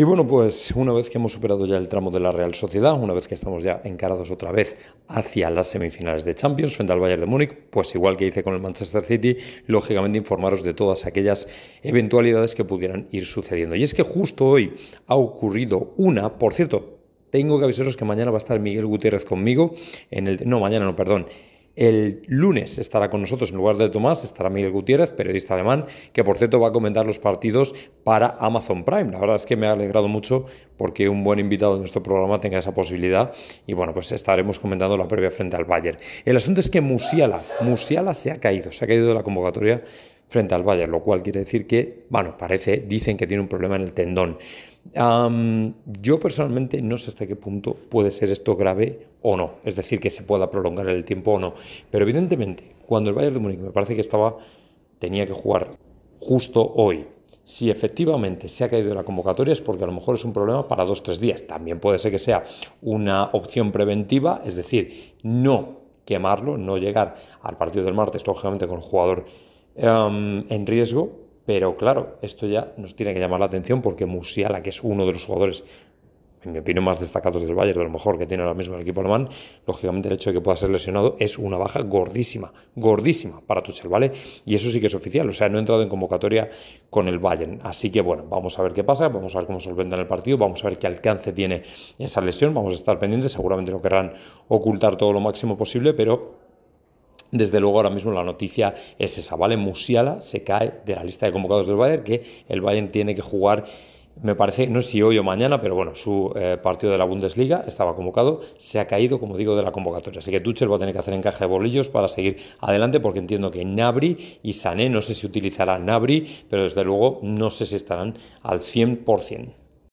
Y bueno, pues una vez que hemos superado ya el tramo de la Real Sociedad, una vez que estamos ya encarados otra vez hacia las semifinales de Champions frente al Bayern de Múnich, pues igual que hice con el Manchester City, lógicamente informaros de todas aquellas eventualidades que pudieran ir sucediendo. Y es que justo hoy ha ocurrido una, por cierto, tengo que avisaros que mañana va a estar Miguel Gutiérrez conmigo en el no, mañana no, perdón el lunes estará con nosotros, en lugar de Tomás, estará Miguel Gutiérrez, periodista alemán, que por cierto va a comentar los partidos para Amazon Prime. La verdad es que me ha alegrado mucho porque un buen invitado de nuestro programa tenga esa posibilidad. Y bueno, pues estaremos comentando la previa frente al Bayern. El asunto es que Musiala, Musiala se ha caído, se ha caído de la convocatoria frente al Bayern, lo cual quiere decir que, bueno, parece, dicen que tiene un problema en el tendón yo personalmente no sé hasta qué punto puede ser esto grave o no, es decir, que se pueda prolongar el tiempo o no, pero evidentemente cuando el Bayern de Múnich me parece que estaba, tenía que jugar justo hoy. Si efectivamente se ha caído de la convocatoria es porque a lo mejor es un problema para dos o tres días. También puede ser que sea una opción preventiva, es decir, no quemarlo, no llegar al partido del martes, lógicamente con el jugador en riesgo, pero claro, esto ya nos tiene que llamar la atención porque Musiala, que es uno de los jugadores, en mi opinión, más destacados del Bayern, de lo mejor que tiene ahora mismo el equipo alemán, lógicamente el hecho de que pueda ser lesionado es una baja gordísima, gordísima para Tuchel, ¿vale? Y eso sí que es oficial, o sea, no ha entrado en convocatoria con el Bayern. Así que bueno, vamos a ver qué pasa, vamos a ver cómo solventan el partido, vamos a ver qué alcance tiene esa lesión, vamos a estar pendientes, seguramente lo querrán ocultar todo lo máximo posible, pero desde luego ahora mismo la noticia es esa, ¿vale? Musiala se cae de la lista de convocados del Bayern, que el Bayern tiene que jugar me parece, no sé si hoy o mañana, pero bueno, su eh, partido de la Bundesliga estaba convocado, se ha caído, como digo, de la convocatoria. Así que Tuchel va a tener que hacer encaje de bolillos para seguir adelante, porque entiendo que Nabri y Sané, no sé si utilizará Nabri, pero desde luego no sé si estarán al 100%.